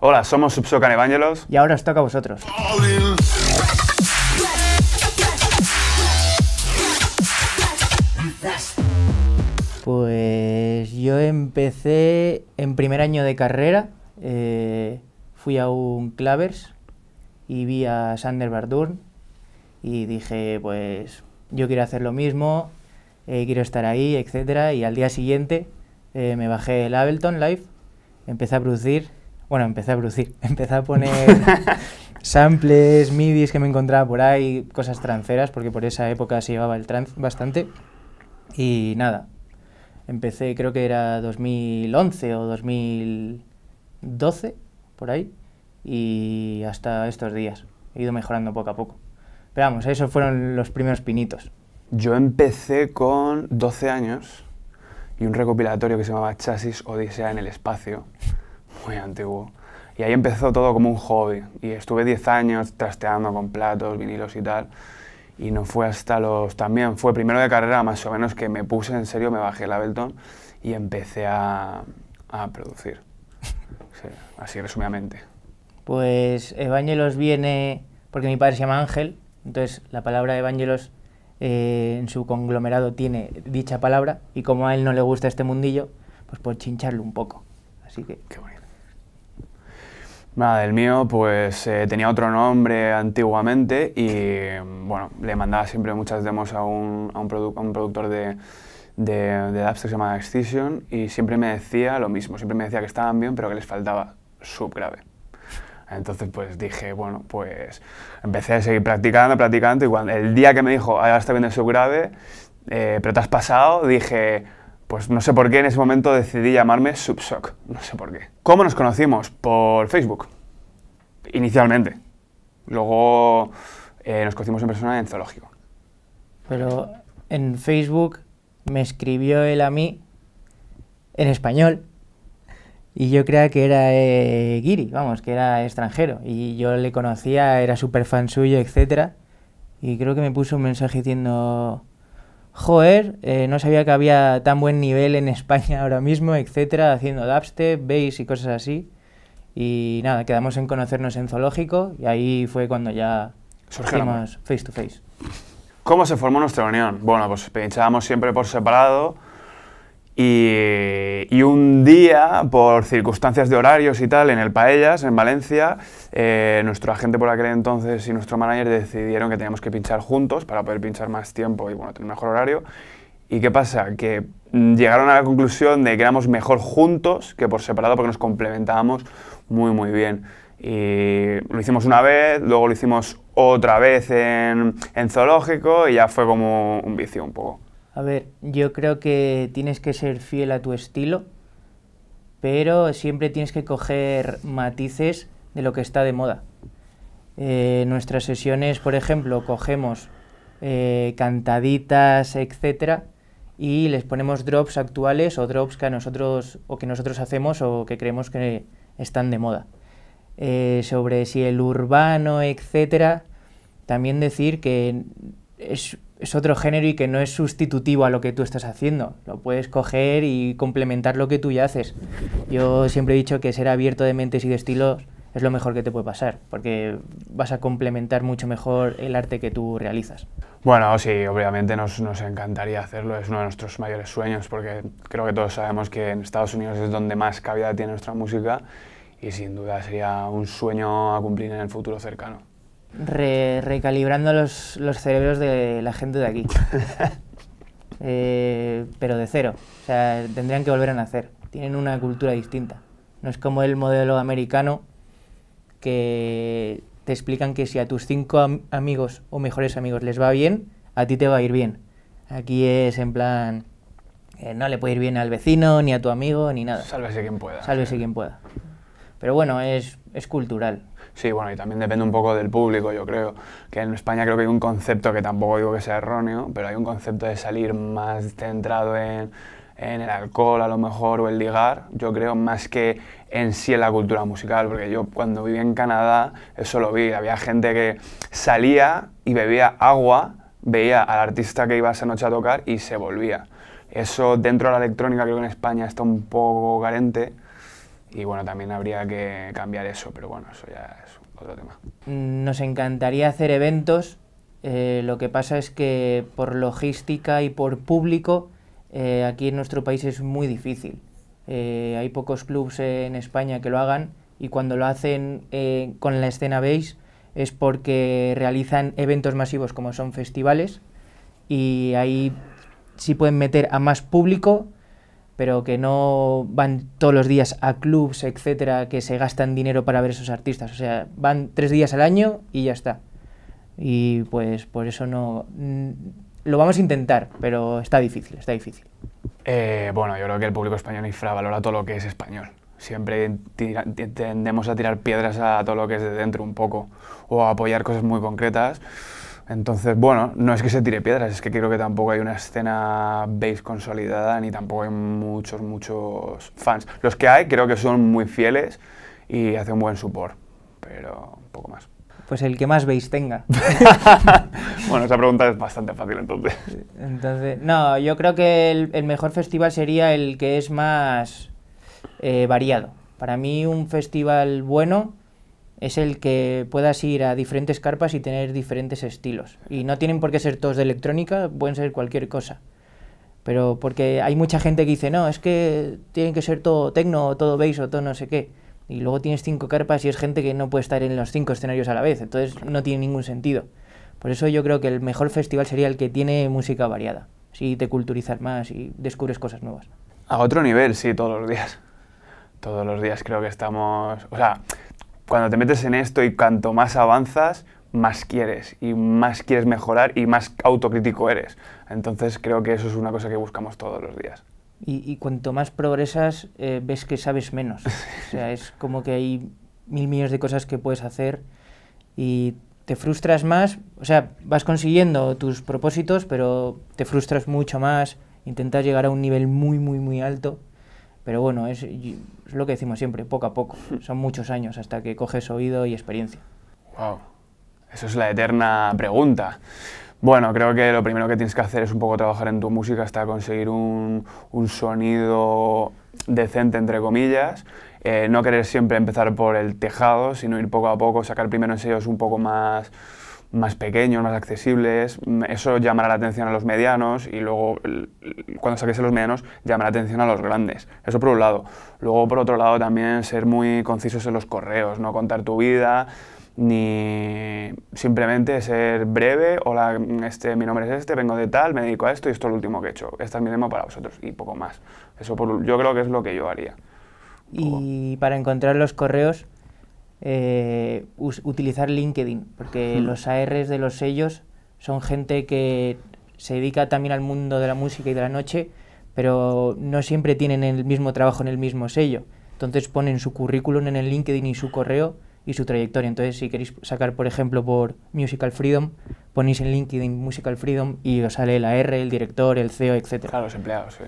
Hola, somos Subsocan Evangelos. Y ahora os toca a vosotros. Pues yo empecé en primer año de carrera, eh, fui a un Clavers y vi a Sander Bardurn y dije, pues yo quiero hacer lo mismo, eh, quiero estar ahí, etc. Y al día siguiente eh, me bajé el Ableton Live, empecé a producir bueno, empecé a producir, empecé a poner samples, midis que me encontraba por ahí, cosas tranceras, porque por esa época se llevaba el trance bastante. Y nada, empecé creo que era 2011 o 2012, por ahí, y hasta estos días. He ido mejorando poco a poco. Pero vamos, esos fueron los primeros pinitos. Yo empecé con 12 años y un recopilatorio que se llamaba Chasis Odisea en el Espacio muy antiguo. Y ahí empezó todo como un hobby. Y estuve 10 años trasteando con platos, vinilos y tal. Y no fue hasta los... También fue primero de carrera más o menos que me puse en serio, me bajé el Ableton y empecé a, producir. así resumidamente. Pues Evangelos viene porque mi padre se llama Ángel, entonces la palabra Evangelos eh, en su conglomerado tiene dicha palabra y como a él no le gusta este mundillo, pues por chincharlo un poco. Así que... Qué Nada, el mío pues eh, tenía otro nombre antiguamente y bueno, le mandaba siempre muchas demos a un, a un, a un productor de, de, de se llamaba Excision y siempre me decía lo mismo, siempre me decía que estaban bien pero que les faltaba subgrave. Entonces pues dije, bueno, pues empecé a seguir practicando, practicando y cuando el día que me dijo, ahora está bien el subgrave, eh, pero te has pasado, dije, pues no sé por qué en ese momento decidí llamarme Subsoc, no sé por qué. ¿Cómo nos conocimos? Por Facebook, inicialmente. Luego eh, nos conocimos en persona en Zoológico. Pero en Facebook me escribió él a mí en español y yo creía que era eh, Giri, vamos, que era extranjero y yo le conocía, era súper fan suyo, etc. y creo que me puso un mensaje diciendo joder, eh, no sabía que había tan buen nivel en España ahora mismo, etcétera, haciendo dubstep, bass y cosas así. Y nada, quedamos en conocernos en Zoológico y ahí fue cuando ya surgimos face to face. ¿Cómo se formó nuestra unión? Bueno, pues pinchábamos siempre por separado y, un día, por circunstancias de horarios y tal, en el Paellas, en Valencia, eh, nuestro agente por aquel entonces y nuestro manager decidieron que teníamos que pinchar juntos para poder pinchar más tiempo y bueno, tener mejor horario. ¿Y qué pasa? Que mm, llegaron a la conclusión de que éramos mejor juntos que por separado porque nos complementábamos muy, muy bien. Y lo hicimos una vez, luego lo hicimos otra vez en, en Zoológico y ya fue como un vicio un poco. A ver, yo creo que tienes que ser fiel a tu estilo, pero siempre tienes que coger matices de lo que está de moda. Eh, en nuestras sesiones, por ejemplo, cogemos eh, cantaditas, etcétera, y les ponemos drops actuales o drops que nosotros o que nosotros hacemos o que creemos que están de moda. Eh, sobre si el urbano, etcétera, también decir que es, otro género y que no es sustitutivo a lo que tú estás haciendo. Lo puedes coger y complementar lo que tú ya haces. Yo siempre he dicho que ser abierto de mentes y de estilos es lo mejor que te puede pasar, porque vas a complementar mucho mejor el arte que tú realizas. Bueno, sí, obviamente nos, nos encantaría hacerlo, es uno de nuestros mayores sueños, porque creo que todos sabemos que en Estados Unidos es donde más cabida tiene nuestra música y sin duda sería un sueño a cumplir en el futuro cercano recalibrando los, cerebros de la gente de aquí. Eh, pero de cero. O sea, tendrían que volver a nacer. Tienen una cultura distinta. No es como el modelo americano que te explican que si a tus cinco amigos o mejores amigos les va bien, a ti te va a ir bien. Aquí es en plan, eh, no le puede ir bien al vecino, ni a tu amigo, ni nada. Sálvese quien pueda. Sálvese quien pueda. Pero bueno, es cultural. Sí, bueno, y también depende un poco del público, yo creo. Que en España creo que hay un concepto que tampoco digo que sea erróneo, pero hay un concepto de salir más centrado en, el alcohol a lo mejor o el ligar, yo creo, más que en sí en la cultura musical, porque yo cuando viví en Canadá eso lo vi, había gente que salía y bebía agua, veía al artista que iba esa noche a tocar y se volvía. Eso dentro de la electrónica creo que en España está un poco carente, y bueno, también habría que cambiar eso, pero bueno, eso ya es otro tema. Nos encantaría hacer eventos, eh, lo que pasa es que por logística y por público eh, aquí en nuestro país es muy difícil. Eh, hay pocos clubs en España que lo hagan y cuando lo hacen con la escena veis es porque realizan eventos masivos como son festivales y ahí sí pueden meter a más público pero que no van todos los días a clubs, etcétera, que se gastan dinero para ver esos artistas. O sea, van tres días al año y ya está. Y pues por eso no. Mm, lo vamos a intentar, pero está difícil, está difícil. Eh, bueno, yo creo que el público español infravalora todo lo que es español. Siempre tendemos a tirar piedras a todo lo que es de dentro un poco o a apoyar cosas muy concretas entonces, bueno, no es que se tire piedras, es que creo que tampoco hay una escena base consolidada ni tampoco hay muchos, muchos fans. Los que hay creo que son muy fieles y hacen un buen support, pero un poco más. Pues el que más base tenga. bueno, esa pregunta es bastante fácil entonces. Entonces, no, yo creo que el, mejor festival sería el que es más eh, variado. Para mí un festival bueno es el que puedas ir a diferentes carpas y tener diferentes estilos. Y no tienen por qué ser todos de electrónica, pueden ser cualquier cosa. Pero porque hay mucha gente que dice, no, es que tienen que ser todo tecno, todo bass o todo no sé qué. Y luego tienes cinco carpas y es gente que no puede estar en los cinco escenarios a la vez. Entonces no tiene ningún sentido. Por eso yo creo que el mejor festival sería el que tiene música variada. Si te culturizas más y descubres cosas nuevas. A otro nivel, sí, todos los días. Todos los días creo que estamos... O sea, cuando te metes en esto y cuanto más avanzas, más quieres y más quieres mejorar y más autocrítico eres. Entonces creo que eso es una cosa que buscamos todos los días. Y, cuanto más progresas, eh, ves que sabes menos. o sea, es como que hay mil millones de cosas que puedes hacer y te frustras más, o sea, vas consiguiendo tus propósitos, pero te frustras mucho más, intentas llegar a un nivel muy, muy, muy alto pero bueno, es, es lo que decimos siempre, poco a poco. Son muchos años hasta que coges oído y experiencia. Wow, eso es la eterna pregunta. Bueno, creo que lo primero que tienes que hacer es un poco trabajar en tu música hasta conseguir un, sonido decente, entre comillas. Eh, no querer siempre empezar por el tejado, sino ir poco a poco, sacar primero ensayos un poco más más pequeños, más accesibles, mm, eso llamará la atención a los medianos y luego cuando saques a los medianos llamará la atención a los grandes. Eso por un lado. Luego por otro lado también ser muy concisos en los correos, no contar tu vida ni simplemente ser breve, hola, mm, este, mi nombre es este, vengo de tal, me dedico a esto y esto es lo último que he hecho. Este es mi demo para vosotros y poco más. Eso yo creo que es lo que yo haría. Y para encontrar los correos, eh, utilizar LinkedIn, porque hmm. los ARs de los sellos son gente que se dedica también al mundo de la música y de la noche, pero no siempre tienen el mismo trabajo en el mismo sello. Entonces ponen su currículum en el LinkedIn y su correo y su trayectoria. Entonces, si queréis sacar, por ejemplo, por Musical Freedom, ponéis en LinkedIn Musical Freedom y os sale el AR, el director, el CEO, etc. Claro, los empleados, sí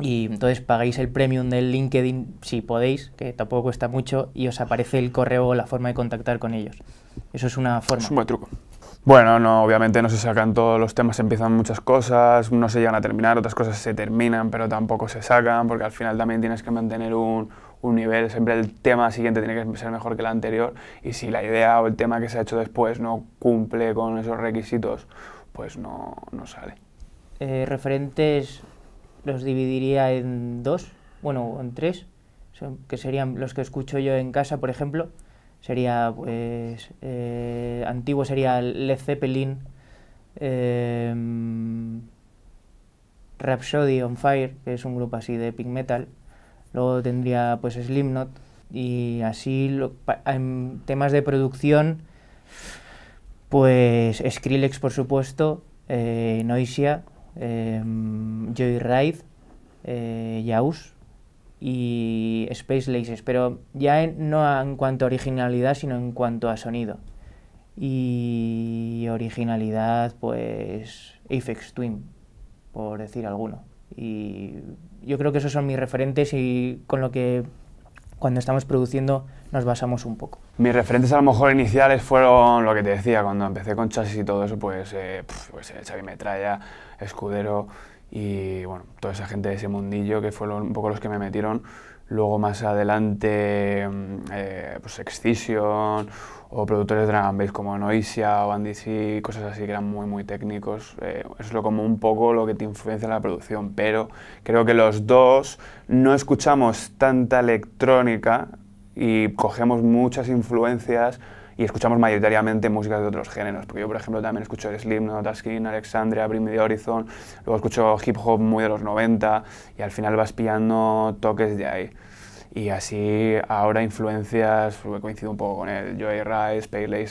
y entonces pagáis el premium del LinkedIn si podéis, que tampoco cuesta mucho, y os aparece el correo o la forma de contactar con ellos. Eso es una forma. Es un buen truco. Bueno, no, obviamente no se sacan todos los temas, empiezan muchas cosas, no se llegan a terminar, otras cosas se terminan, pero tampoco se sacan, porque al final también tienes que mantener un, nivel, siempre el tema siguiente tiene que ser mejor que el anterior, y si la idea o el tema que se ha hecho después no cumple con esos requisitos, pues no, sale. Eh, referentes los dividiría en dos, bueno, en tres, que serían los que escucho yo en casa, por ejemplo. Sería, pues, eh, antiguo sería Led Zeppelin, em, Rhapsody on Fire, que es un grupo así de pink metal. Luego tendría, pues, Slipknot. Y así, en temas de producción, pues, Skrillex, por supuesto, eh, Noisia, Em, Joyride, eh, y Space Laces, pero ya no en cuanto a originalidad, sino en cuanto a sonido. Y originalidad, pues Apex Twin, por decir alguno. Y yo creo que esos son mis referentes y con lo que cuando estamos produciendo nos basamos un poco. Mis referentes a lo mejor iniciales fueron lo que te decía, cuando empecé con chasis y todo eso, pues, eh, pues eh, Xavi Metralla, Escudero y bueno, toda esa gente de ese mundillo que fueron un poco los que me metieron Luego más adelante, mm, eh, pues Excision o productores de Dragon Base como Noisia o C, cosas así que eran muy, muy técnicos. Eh, es lo como un poco lo que te influencia en la producción, pero creo que los dos no escuchamos tanta electrónica y cogemos muchas influencias y escuchamos mayoritariamente música de otros géneros, porque yo, por ejemplo, también escucho Slim, No Taskin, Alexandria, Bring Me The Horizon, luego escucho hip hop muy de los 90 y al final vas pillando toques de ahí. Y así ahora influencias, coincido un poco con el Joey Rice, Pale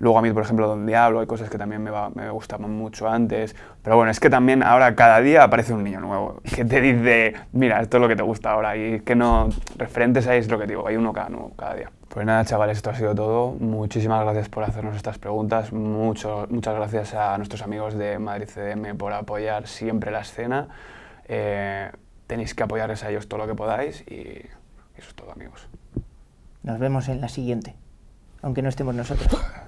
Luego a mí, por ejemplo, donde hablo, hay cosas que también me, me, gustaban mucho antes. Pero bueno, es que también ahora cada día aparece un niño nuevo que te dice, mira, esto es lo que te gusta ahora. Y que no, referentes ahí es lo que digo, hay uno cada, cada día. Pues nada, chavales, esto ha sido todo. Muchísimas gracias por hacernos estas preguntas. Mucho, muchas gracias a nuestros amigos de Madrid CDM por apoyar siempre la escena. Eh, tenéis que apoyarles a ellos todo lo que podáis y eso es todo, amigos. Nos vemos en la siguiente, aunque no estemos nosotros.